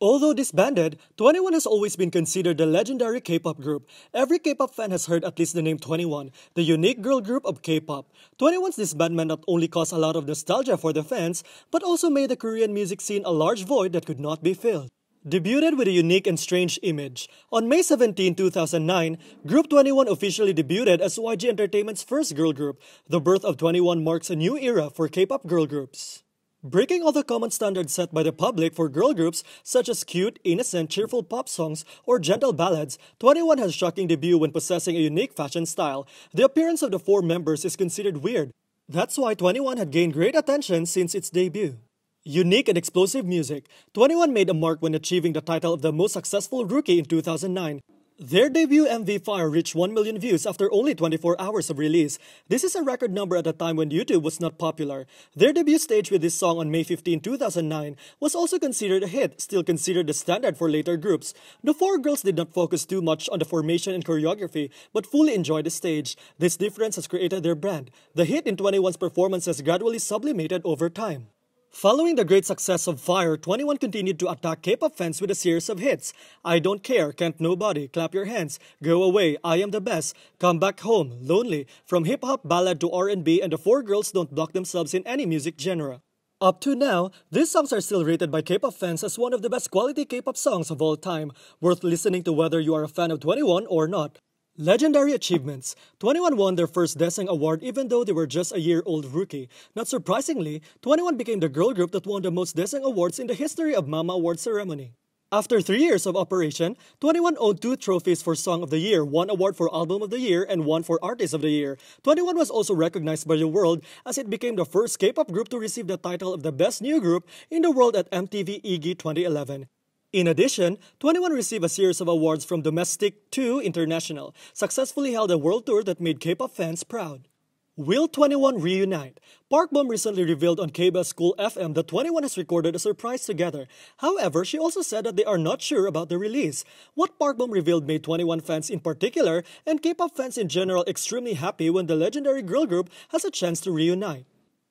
Although disbanded, 21 has always been considered the legendary K-pop group. Every K-pop fan has heard at least the name 21, the unique girl group of K-pop. 21's disbandment not only caused a lot of nostalgia for the fans, but also made the Korean music scene a large void that could not be filled. Debuted with a unique and strange image. On May 17, 2009, Group 21 officially debuted as YG Entertainment's first girl group. The birth of 21 marks a new era for K-pop girl groups. Breaking all the common standards set by the public for girl groups such as cute, innocent, cheerful pop songs or gentle ballads, 21 has shocking debut when possessing a unique fashion style. The appearance of the four members is considered weird. That's why 21 had gained great attention since its debut. Unique and explosive music, 21 made a mark when achieving the title of the most successful rookie in 2009. Their debut MV Fire reached 1 million views after only 24 hours of release. This is a record number at a time when YouTube was not popular. Their debut stage with this song on May 15, 2009 was also considered a hit, still considered the standard for later groups. The four girls did not focus too much on the formation and choreography, but fully enjoyed the stage. This difference has created their brand. The hit in 21's has gradually sublimated over time. Following the great success of Fire, 21 continued to attack K-pop fans with a series of hits. I Don't Care, Can't Nobody, Clap Your Hands, Go Away, I Am The Best, Come Back Home, Lonely, from hip-hop ballad to R&B and the four girls don't block themselves in any music genre. Up to now, these songs are still rated by K-pop fans as one of the best quality K-pop songs of all time, worth listening to whether you are a fan of 21 or not. Legendary achievements. 21 won their first Deseng Award even though they were just a year old rookie. Not surprisingly, 21 became the girl group that won the most Deseng Awards in the history of Mama Award ceremony. After three years of operation, 21 owned two trophies for Song of the Year, one award for Album of the Year and one for Artist of the Year. 21 was also recognized by the world as it became the first K-pop group to receive the title of the Best New Group in the world at MTV EG 2011. In addition, 21 received a series of awards from domestic to international, successfully held a world tour that made K-pop fans proud. Will 21 reunite? Park Bom recently revealed on KBS School FM that 21 has recorded a surprise together. However, she also said that they are not sure about the release. What Park Bom revealed made 21 fans in particular and K-pop fans in general extremely happy when the legendary girl group has a chance to reunite.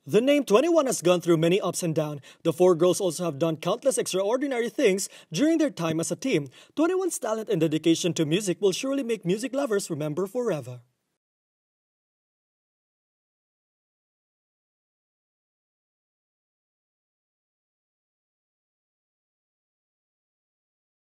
The name 21 has gone through many ups and downs. The four girls also have done countless extraordinary things during their time as a team. 21's talent and dedication to music will surely make music lovers remember forever.